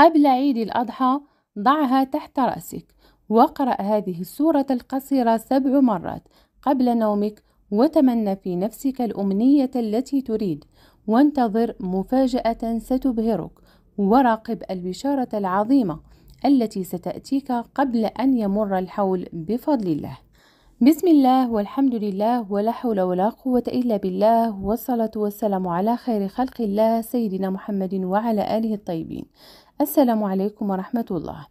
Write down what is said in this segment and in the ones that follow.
قبل عيد الأضحى ضعها تحت رأسك واقرأ هذه السورة القصيرة سبع مرات قبل نومك وتمنى في نفسك الأمنية التي تريد وانتظر مفاجأة ستبهرك وراقب البشارة العظيمة التي ستأتيك قبل أن يمر الحول بفضل الله بسم الله والحمد لله ولا حول ولا قوة إلا بالله والصلاة والسلام على خير خلق الله سيدنا محمد وعلى آله الطيبين السلام عليكم ورحمة الله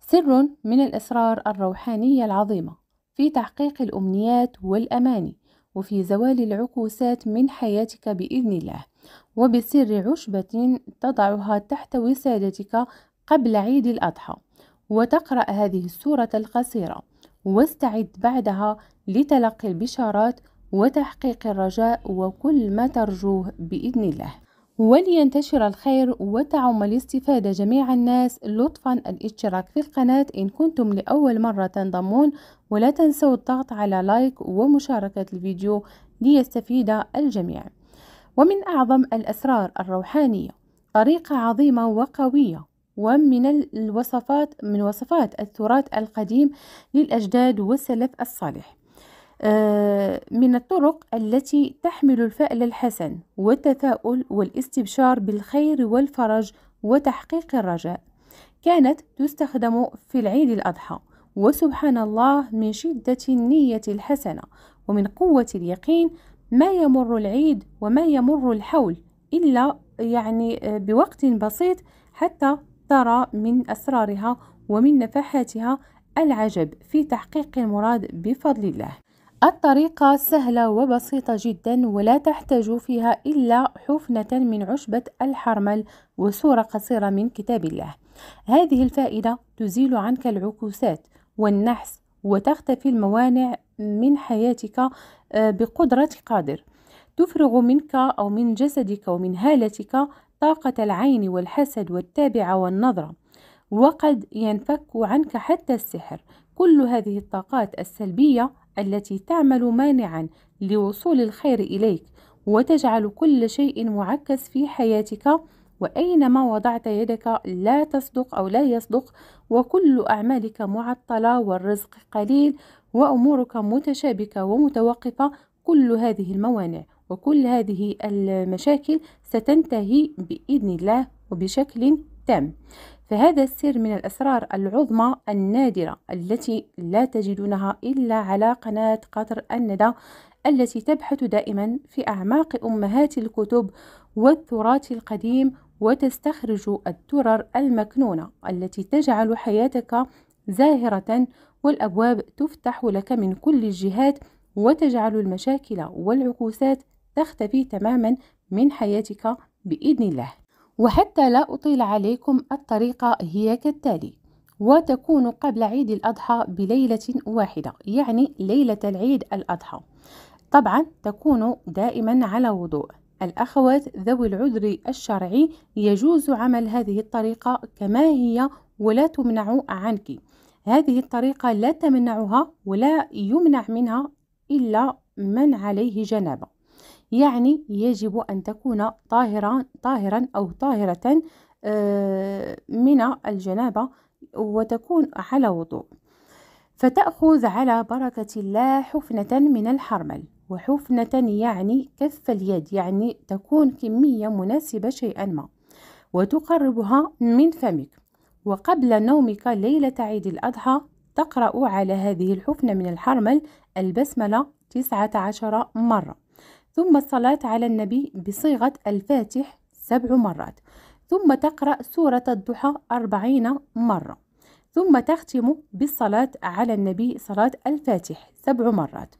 سر من الأسرار الروحانية العظيمة في تحقيق الأمنيات والأماني وفي زوال العكوسات من حياتك بإذن الله وبسر عشبة تضعها تحت وسادتك قبل عيد الأضحى وتقرأ هذه السورة القصيرة واستعد بعدها لتلقي البشارات وتحقيق الرجاء وكل ما ترجوه بإذن الله ولينتشر الخير وتعم الاستفادة جميع الناس لطفا الاشتراك في القناة إن كنتم لأول مرة تنضمون ولا تنسوا الضغط على لايك ومشاركة الفيديو ليستفيد الجميع ومن أعظم الأسرار الروحانية طريقة عظيمة وقوية ومن الوصفات من وصفات التراث القديم للأجداد والسلف الصالح آه، من الطرق التي تحمل الفأل الحسن والتفاؤل والاستبشار بالخير والفرج وتحقيق الرجاء كانت تستخدم في العيد الأضحى وسبحان الله من شدة النية الحسنة ومن قوة اليقين ما يمر العيد وما يمر الحول إلا يعني آه، بوقت بسيط حتى ترى من أسرارها ومن نفحاتها العجب في تحقيق المراد بفضل الله الطريقة سهلة وبسيطة جدا ولا تحتاج فيها إلا حفنة من عشبة الحرمل وسورة قصيرة من كتاب الله هذه الفائدة تزيل عنك العكوسات والنحس وتختفي الموانع من حياتك آه، بقدرة قادر تفرغ منك أو من جسدك ومن هالتك طاقة العين والحسد والتابعة والنظرة وقد ينفك عنك حتى السحر كل هذه الطاقات السلبية التي تعمل مانعا لوصول الخير إليك وتجعل كل شيء معكس في حياتك وأينما وضعت يدك لا تصدق أو لا يصدق وكل أعمالك معطلة والرزق قليل وأمورك متشابكة ومتوقفة كل هذه الموانع وكل هذه المشاكل ستنتهي بإذن الله وبشكل التام فهذا السر من الأسرار العظمى النادرة التي لا تجدونها إلا على قناة قطر الندى التي تبحث دائما في أعماق أمهات الكتب والتراث القديم وتستخرج الدرر المكنونة التي تجعل حياتك زاهرة والأبواب تفتح لك من كل الجهات وتجعل المشاكل والعكوسات تختفي تماما من حياتك بإذن الله وحتى لا أطيل عليكم الطريقة هي كالتالي وتكون قبل عيد الأضحى بليلة واحدة يعني ليلة العيد الأضحى طبعا تكون دائما على وضوء الأخوات ذوي العذر الشرعي يجوز عمل هذه الطريقة كما هي ولا تمنع عنك هذه الطريقة لا تمنعها ولا يمنع منها إلا من عليه جنابة يعني يجب أن تكون طاهرا طاهرا أو طاهرة آه، من الجنابة وتكون على وضوء فتأخذ على بركة الله حفنة من الحرمل وحفنة يعني كف اليد يعني تكون كمية مناسبة شيئا ما وتقربها من فمك وقبل نومك ليلة عيد الأضحى تقرأ على هذه الحفنة من الحرمل البسملة 19 مرة ثم الصلاة على النبي بصيغة الفاتح سبع مرات ثم تقرأ سورة الضحى أربعين مرة ثم تختم بالصلاة على النبي صلاة الفاتح سبع مرات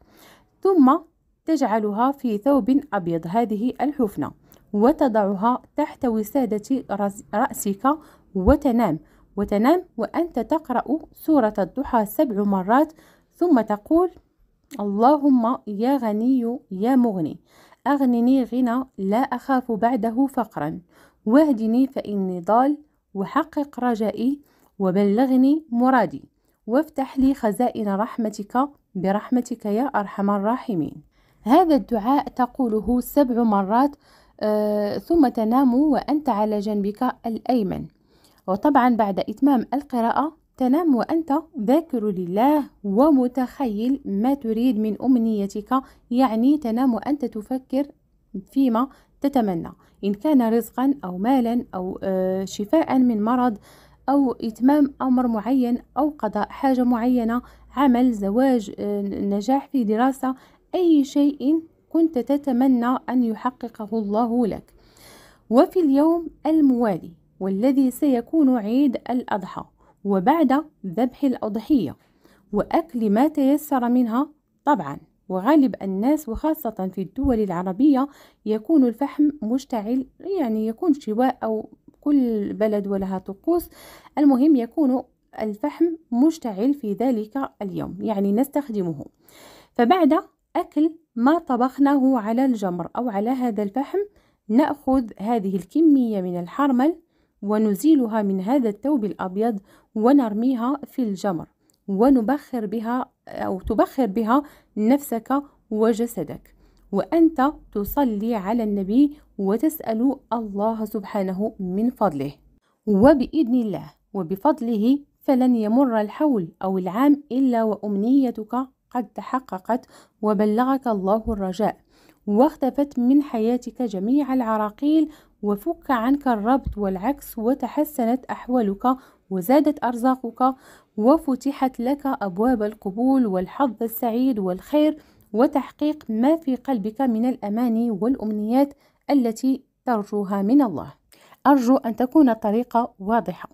ثم تجعلها في ثوب أبيض هذه الحفنة وتضعها تحت وسادة رأسك وتنام وتنام وأنت تقرأ سورة الضحى سبع مرات ثم تقول اللهم يا غني يا مغني أغنني غنى لا أخاف بعده فقرا واهدني فإني ضال وحقق رجائي وبلغني مرادي وافتح لي خزائن رحمتك برحمتك يا أرحم الراحمين هذا الدعاء تقوله سبع مرات آه ثم تنام وأنت على جنبك الأيمن وطبعا بعد إتمام القراءة تنام وأنت ذاكر لله ومتخيل ما تريد من أمنيتك يعني تنام وأنت تفكر فيما تتمنى إن كان رزقا أو مالا أو آه، شفاء من مرض أو إتمام أمر معين أو قضاء حاجة معينة عمل زواج آه، نجاح في دراسة أي شيء كنت تتمنى أن يحققه الله لك وفي اليوم الموالي والذي سيكون عيد الأضحى وبعد ذبح الأضحية وأكل ما تيسر منها طبعا وغالب الناس وخاصة في الدول العربية يكون الفحم مشتعل يعني يكون شواء أو كل بلد ولها طقوس المهم يكون الفحم مشتعل في ذلك اليوم يعني نستخدمه فبعد أكل ما طبخناه على الجمر أو على هذا الفحم نأخذ هذه الكمية من الحرمل ونزيلها من هذا الثوب الأبيض ونرميها في الجمر ونبخر بها أو تبخر بها نفسك وجسدك وأنت تصلي على النبي وتسأل الله سبحانه من فضله وبإذن الله وبفضله فلن يمر الحول أو العام إلا وأمنيتك قد تحققت وبلغك الله الرجاء واختفت من حياتك جميع العراقيل وفك عنك الربط والعكس وتحسنت أحوالك وزادت أرزاقك وفتحت لك أبواب القبول والحظ السعيد والخير وتحقيق ما في قلبك من الأماني والأمنيات التي ترجوها من الله أرجو أن تكون الطريقة واضحة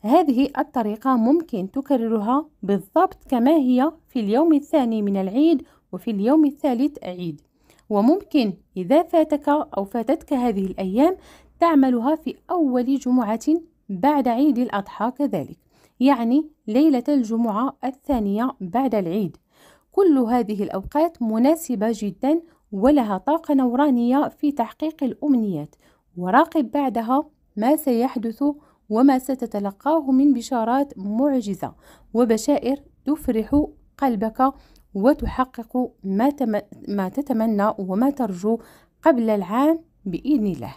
هذه الطريقة ممكن تكررها بالضبط كما هي في اليوم الثاني من العيد وفي اليوم الثالث عيد وممكن إذا فاتك أو فاتتك هذه الأيام تعملها في أول جمعة بعد عيد الأضحى كذلك يعني ليلة الجمعة الثانية بعد العيد كل هذه الأوقات مناسبة جدا ولها طاقة نورانية في تحقيق الأمنيات وراقب بعدها ما سيحدث وما ستتلقاه من بشارات معجزة وبشائر تفرح قلبك وتحقق ما, تم... ما تتمنى وما ترجو قبل العام بإذن الله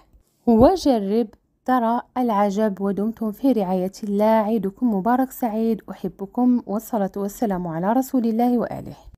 وجرب ترى العجب ودمتم في رعاية الله عيدكم مبارك سعيد أحبكم والصلاة والسلام على رسول الله وآله